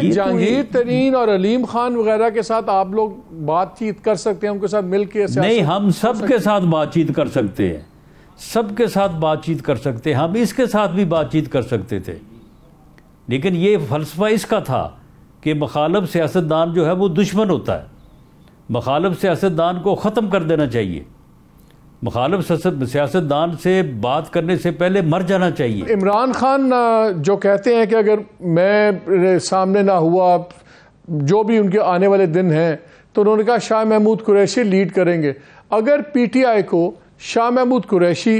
तो जहांगीर तरीन और अलीम खान वगैरह के साथ आप लोग बातचीत कर सकते हैं उनके साथ मिल के नहीं हम सब के साथ बातचीत कर सकते हैं सब के साथ बातचीत कर सकते हैं हम इसके साथ भी बातचीत कर सकते थे लेकिन ये फलसफा इसका था कि मखालब सियासतदान जो है वो दुश्मन होता है मखालब सियासतदान को ख़त्म कर देना चाहिए मुखालफ सियासतदान से बात करने से पहले मर जाना चाहिए इमरान खान जो कहते हैं कि अगर मैं सामने ना हुआ जो भी उनके आने वाले दिन हैं तो उन्होंने कहा शाह महमूद कुरैशी लीड करेंगे अगर पीटीआई को शाह महमूद कुरैशी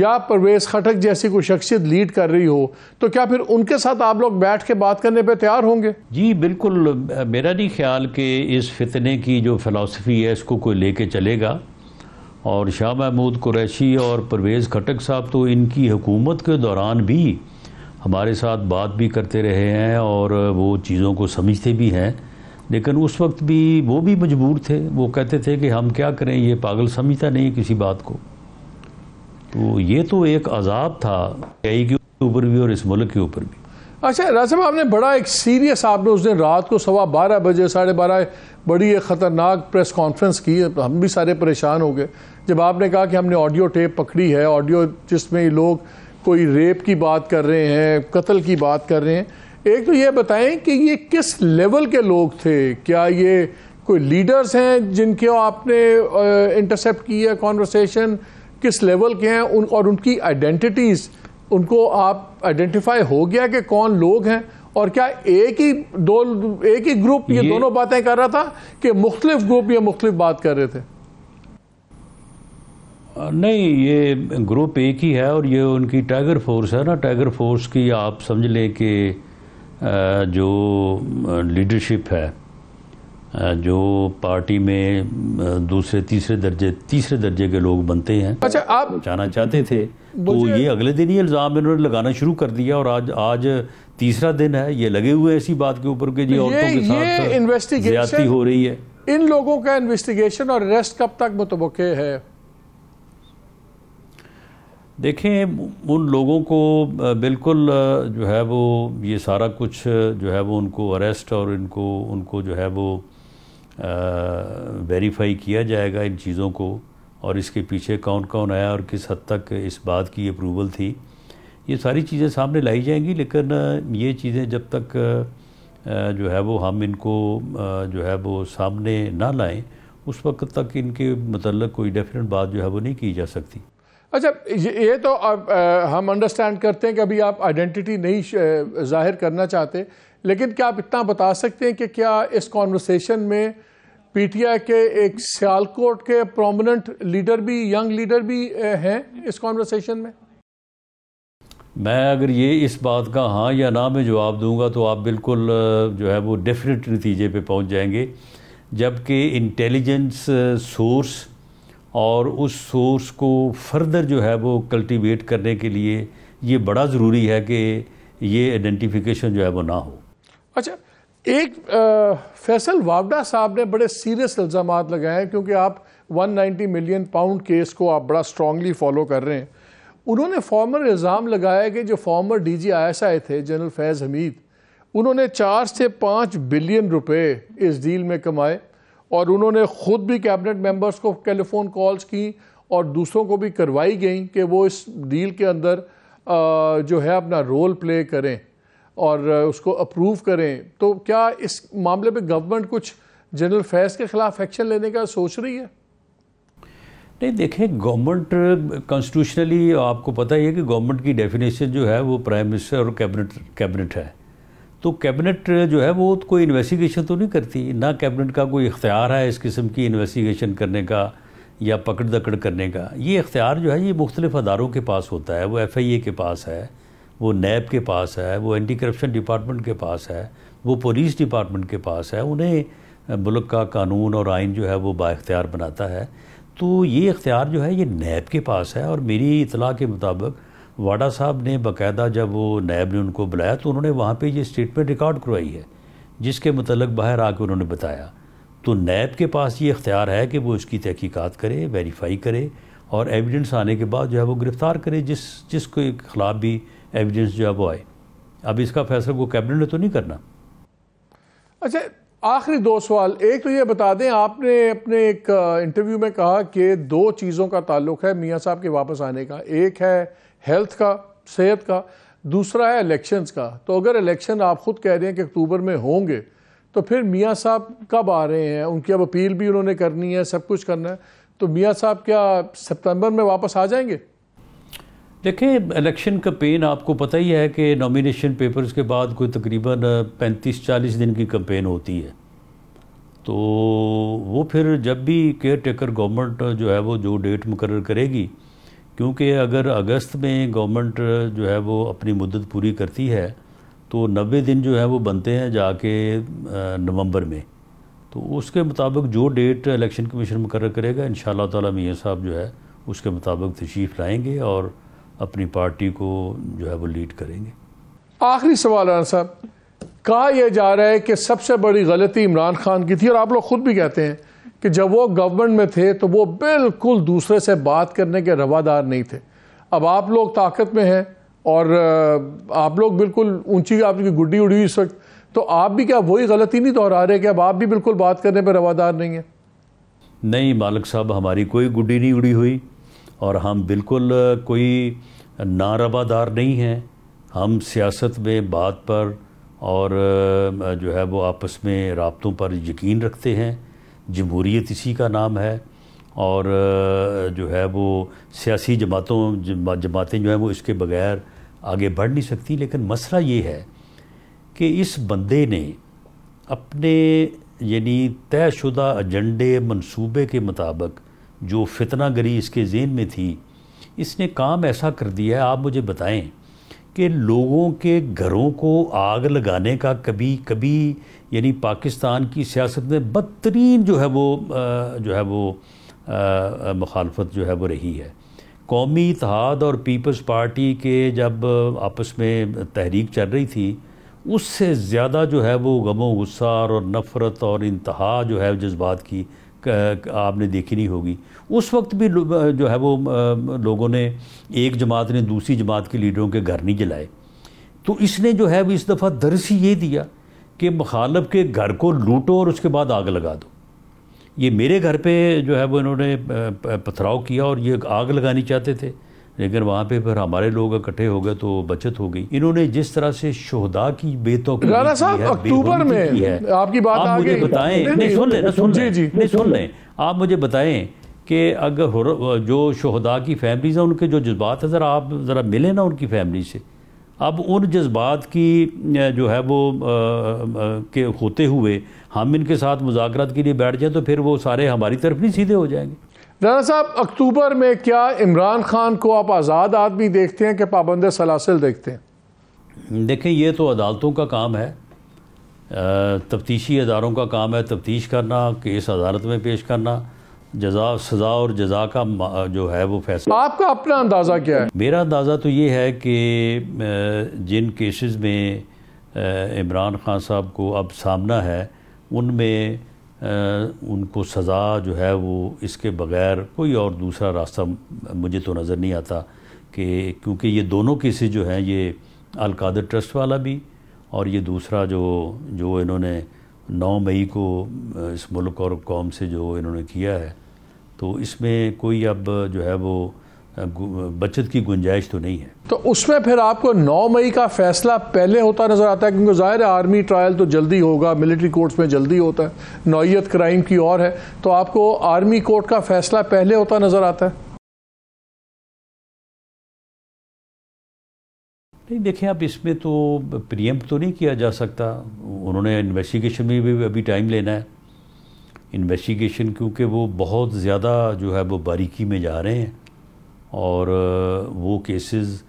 या परवेज खटक जैसी कोई शख्सियत लीड कर रही हो तो क्या फिर उनके साथ आप लोग बैठ के बात करने पे तैयार होंगे जी बिल्कुल मेरा नहीं ख्याल कि इस फितने की जो फ़िलासफ़ी है इसको कोई लेके चलेगा और शाह महमूद कुरैशी और परवेज़ खटक साहब तो इनकी हुकूमत के दौरान भी हमारे साथ बात भी करते रहे हैं और वो चीज़ों को समझते भी हैं लेकिन उस वक्त भी वो भी मजबूर थे वो कहते थे कि हम क्या करें ये पागल समझता नहीं किसी बात को तो ये तो एक अजाब था के ऊपर भी और इस मुल्क के ऊपर भी अच्छा राज साहब आपने बड़ा एक सीरियस आपने उस दिन रात को सवा बारह बजे साढ़े बारह बड़ी एक ख़तरनाक प्रेस कॉन्फ्रेंस की हम भी सारे परेशान हो गए जब आपने कहा कि हमने ऑडियो टेप पकड़ी है ऑडियो जिसमें लोग कोई रेप की बात कर रहे हैं कत्ल की बात कर रहे हैं एक तो ये बताएं कि ये किस लेवल के लोग थे क्या ये कोई लीडर्स हैं जिनके आपने इंटरसेप्ट की है कॉन्वर्सेशन किस लेवल के हैं उन और उनकी आइडेंटिटीज़ उनको आप आइडेंटिफाई हो गया कि कौन लोग हैं और क्या एक ही दो एक ही ग्रुप ये, ये दोनों बातें कर रहा था कि मुख्तलिफ ग्रुप ये मुख्तलिफ बात कर रहे थे नहीं ये ग्रुप एक ही है और ये उनकी टाइगर फोर्स है ना टाइगर फोर्स की आप समझ लें कि जो लीडरशिप है जो पार्टी में दूसरे तीसरे दर्जे तीसरे दर्जे के लोग बनते हैं अच्छा आप जाना चाहते थे तो ये अगले दिन ही इल्ज़ाम इन्होंने लगाना शुरू कर दिया और आज आज तीसरा दिन है ये लगे हुए हैं इसी बात के ऊपर कि जी औरतों के साथ इन्वेस्टिगेशन हो रही है इन लोगों का इन्वेस्टिगेशन और अरेस्ट कब तक मुतबके है देखें उन लोगों को बिल्कुल जो है वो ये सारा कुछ जो है वो उनको अरेस्ट और इनको उनको जो है वो वेरीफाई किया जाएगा इन चीज़ों को और इसके पीछे कौन कौन आया और किस हद तक इस बात की अप्रूवल थी ये सारी चीज़ें सामने लाई जाएंगी लेकिन ये चीज़ें जब तक जो है वो हम इनको जो है वो सामने ना लाएं उस वक्त तक इनके मतलब कोई डेफिनेट बात जो है वो नहीं की जा सकती अच्छा ये तो अब, आ, हम अंडरस्टैंड करते हैं कि अभी आप आइडेंटिटी नहीं जाहिर करना चाहते लेकिन क्या आप इतना बता सकते हैं कि क्या इस कॉन्वर्सेशन में पीटीआई के एक सियालकोट के प्रोमिनेंट लीडर भी यंग लीडर भी हैं इस कॉन्वर्सेशन में मैं अगर ये इस बात का हाँ या ना मैं जवाब दूंगा तो आप बिल्कुल जो है वो डेफिनेट नतीजे पे पहुंच जाएंगे जबकि इंटेलिजेंस सोर्स और उस सोर्स को फर्दर जो है वो कल्टीवेट करने के लिए ये बड़ा ज़रूरी है कि ये आइडेंटिफिकेशन जो है वो ना हो अच्छा एक आ, फैसल वावडा साहब ने बड़े सीरियस इल्ज़ाम लगाए हैं क्योंकि आप 190 मिलियन पाउंड केस को आप बड़ा स्ट्रांगली फॉलो कर रहे हैं उन्होंने फॉर्मर इल्ज़ाम लगाया कि जो former D G I S I थे जनरल फैज़ हमीद उन्होंने चार से पाँच बिलियन रुपए इस डील में कमाए और उन्होंने ख़ुद भी कैबिनेट मेंबर्स को टेलीफोन कॉल्स की और दूसरों को भी करवाई गई कि वो इस डील के अंदर आ, जो है अपना रोल प्ले करें और उसको अप्रूव करें तो क्या इस मामले में गवर्नमेंट कुछ जनरल फैज के ख़िलाफ़ एक्शन लेने का सोच रही है नहीं देखें गवर्नमेंट कॉन्स्टिट्यूशनली आपको पता ही है कि गवर्नमेंट की डेफिनेशन जो है वो प्राइम मिनिस्टर और कैबिनेट कैबिनेट है तो कैबिनेट जो है वो कोई इन्वेस्टिगेशन तो नहीं करती ना कैबिनेट का कोई इख्तियार है इस किस्म की इन्वेस्टिगेशन करने का या पकड़ दकड़ करने का ये इख्तियार जो है ये मुख्तलिफ अदारों के पास होता है वो एफ आई ए के पास है वो नैब के पास है वो एंटी करप्शन डिपार्टमेंट के पास है वो पुलिस डिपार्टमेंट के पास है उन्हें मुल्क का कानून और आइन जो है वो बाख्तियार बनाता है तो ये इख्तियार जो है ये नैब के पास है और मेरी इतला के मुताबिक वाडा साहब ने बाकायदा जब वो नैब ने उनको बुलाया तो उन्होंने वहाँ पर ये स्टेटमेंट रिकॉर्ड करवाई है जिसके मतलब बाहर आके उन्होंने बताया तो नैब के पास ये इख्तियार है कि वो इसकी तहकीक़ात करे वेरीफाई करे और एविडेंस आने के बाद जो है वो गिरफ़्तार करे जिस जिसके खिलाफ भी एविडेंस जो है वो आए अब इसका फैसला को कैबिनेट ने तो नहीं करना अच्छा आखिरी दो सवाल एक तो ये बता दें आपने अपने एक इंटरव्यू में कहा कि दो चीज़ों का ताल्लुक है मियाँ साहब के वापस आने का एक है हेल्थ का सेहत का दूसरा है इलेक्शंस का तो अगर इलेक्शन आप खुद कह रहे हैं कि अक्टूबर में होंगे तो फिर मियाँ साहब कब आ रहे हैं उनकी अब अपील भी उन्होंने करनी है सब कुछ करना है तो मियाँ साहब क्या सितंबर में वापस आ जाएंगे देखिए इलेक्शन कम्पेन आपको पता ही है कि नॉमिनेशन पेपर्स के बाद कोई तकरीबन 35-40 दिन की कंपेन होती है तो वो फिर जब भी केयर टेकर गवर्नमेंट जो है वो जो डेट मुकर करेगी क्योंकि अगर अगस्त में गवर्नमेंट जो है वो अपनी मुद्दत पूरी करती है तो 90 दिन जो है वो बनते हैं जाके नवंबर में तो उसके मुताबिक जो डेट इलेक्शन कमीशन मुकर करेगा इन ताला मियाँ साहब जो है उसके मुताबिक तशीफ लाएँगे और अपनी पार्टी को जो है वो लीड करेंगे आखिरी सवाल राना साहब कहा यह जा रहा है कि सबसे बड़ी गलती इमरान खान की थी और आप लोग खुद भी कहते हैं कि जब वो गवर्नमेंट में थे तो वो बिल्कुल दूसरे से बात करने के रवादार नहीं थे अब आप लोग ताकत में हैं और आप लोग बिल्कुल ऊंची आपकी गुड्डी उड़ी इस वक्त तो आप भी क्या वही गलती नहीं दोहरा रहे कि अब आप भी बिल्कुल बात करने पर रवादार नहीं है नहीं मालिक साहब हमारी कोई गुड्डी नहीं उड़ी हुई और हम बिल्कुल कोई नारबादार नहीं हैं हम सियासत में बात पर और जो है वो आपस में रबतों पर यकीन रखते हैं जमहूरीत इसी का नाम है और जो है वो सियासी जमातों जमातें जो हैं वो इसके बगैर आगे बढ़ नहीं सकती लेकिन मसला ये है कि इस बंदे ने अपने यानी तयशुदा एजेंडे मनसूबे के मुताबिक जो फितना गरी इसके जेन में थी इसने काम ऐसा कर दिया है आप मुझे बताएं कि लोगों के घरों को आग लगाने का कभी कभी यानी पाकिस्तान की सियासत में बदतरीन जो है वो जो है वो मुखालफत जो है वो रही है कौमी इतिहाद और पीपल्स पार्टी के जब आपस में तहरीक चल रही थी उससे ज़्यादा जो है वो गमो गुस्सा और नफ़रत और इंतहा जो है जज्बात की आपने देखी नहीं होगी उस वक्त भी जो है वो लोगों ने एक जमात ने दूसरी जमात के लीडरों के घर नहीं जलाए तो इसने जो है वो इस दफ़ा दर्ज ही ये दिया कि मुखालब के घर को लूटो और उसके बाद आग लगा दो ये मेरे घर पे जो है वो इन्होंने पथराव किया और ये आग लगानी चाहते थे लेकिन वहाँ पे फिर हमारे लोग इकट्ठे हो गए तो बचत हो गई इन्होंने जिस तरह से शोहदा की बेतो राणा साहब अक्टूबर में आपकी बात आप मुझे बताएं नहीं सुन लें सुन लें नहीं सुन लें आप मुझे बताएं कि अगर जो शहदा की फैमिलीज़ हैं उनके जो जज्बात है ज़रा आप ज़रा मिलें ना उनकी फैमिली से अब उन जज्बात की जो है वो आ, आ, के होते हुए हम इनके साथ मुजाकरात के लिए बैठ जाए तो फिर वो सारे हमारी तरफ नहीं सीधे हो जाएंगे दादा साहब अक्टूबर में क्या इमरान खान को आप आज़ाद आदमी देखते हैं कि पाबंद सलासिल देखते हैं देखें ये तो अदालतों का काम है तफ्तीशी अदारों का काम है तफ्तीश करना केस अदालत में पेश करना जजा सज़ा और जजा का जो है वो फैसला आपका अपना अंदाज़ा क्या है मेरा अंदाज़ा तो ये है कि जिन केसेस में इमरान खान साहब को अब सामना है उनमें उनको सज़ा जो है वो इसके बगैर कोई और दूसरा रास्ता मुझे तो नज़र नहीं आता कि क्योंकि ये दोनों केसेज जो हैं ये अलकादर ट्रस्ट वाला भी और ये दूसरा जो जो इन्होंने नौ मई को इस मुल्क और कौम से जो इन्होंने किया है तो इसमें कोई अब जो है वो बचत की गुंजाइश तो नहीं है तो उसमें फिर आपको 9 मई का फैसला पहले होता नज़र आता है क्योंकि ज़ाहिर है आर्मी ट्रायल तो जल्दी होगा मिलिट्री कोर्ट्स में जल्दी होता है नौीयत क्राइम की और है तो आपको आर्मी कोर्ट का फैसला पहले होता नज़र आता है नहीं देखें आप इसमें तो प्रियम तो नहीं किया जा सकता उन्होंने इन्वेस्टिगेशन में भी अभी टाइम लेना है इन्वेस्टिगेशन क्योंकि वो बहुत ज़्यादा जो है वो बारीकी में जा रहे हैं और वो केसेस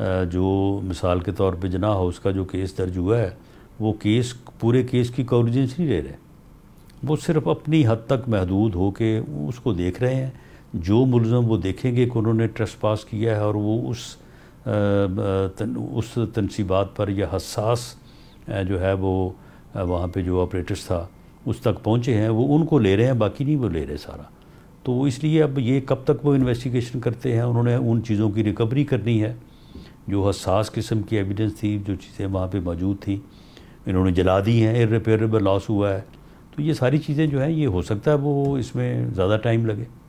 जो मिसाल के तौर पे जना हाउस का जो केस दर्ज हुआ है वो केस पूरे केस की कवरेजेंस नहीं ले रहे वो सिर्फ अपनी हद तक महदूद हो के उसको देख रहे हैं जो मुलम वो देखेंगे कि उन्होंने ट्रस्ट पास किया है और वो उस तन, उस तनसीबात पर या हसास जो है वो वहाँ पे जो ऑपरेटर्स था उस तक पहुँचे हैं वो उनको ले रहे हैं बाकी नहीं वो ले रहे सारा तो इसलिए अब ये कब तक वो इन्वेस्टिगेशन करते हैं उन्होंने उन चीज़ों की रिकवरी करनी है जो हसास किस्म की एविडेंस थी जो चीज़ें वहाँ पे मौजूद थी इन्होंने जला दी हैं इरेपेरेबल लॉस हुआ है तो ये सारी चीज़ें जो हैं ये हो सकता है वो इसमें ज़्यादा टाइम लगे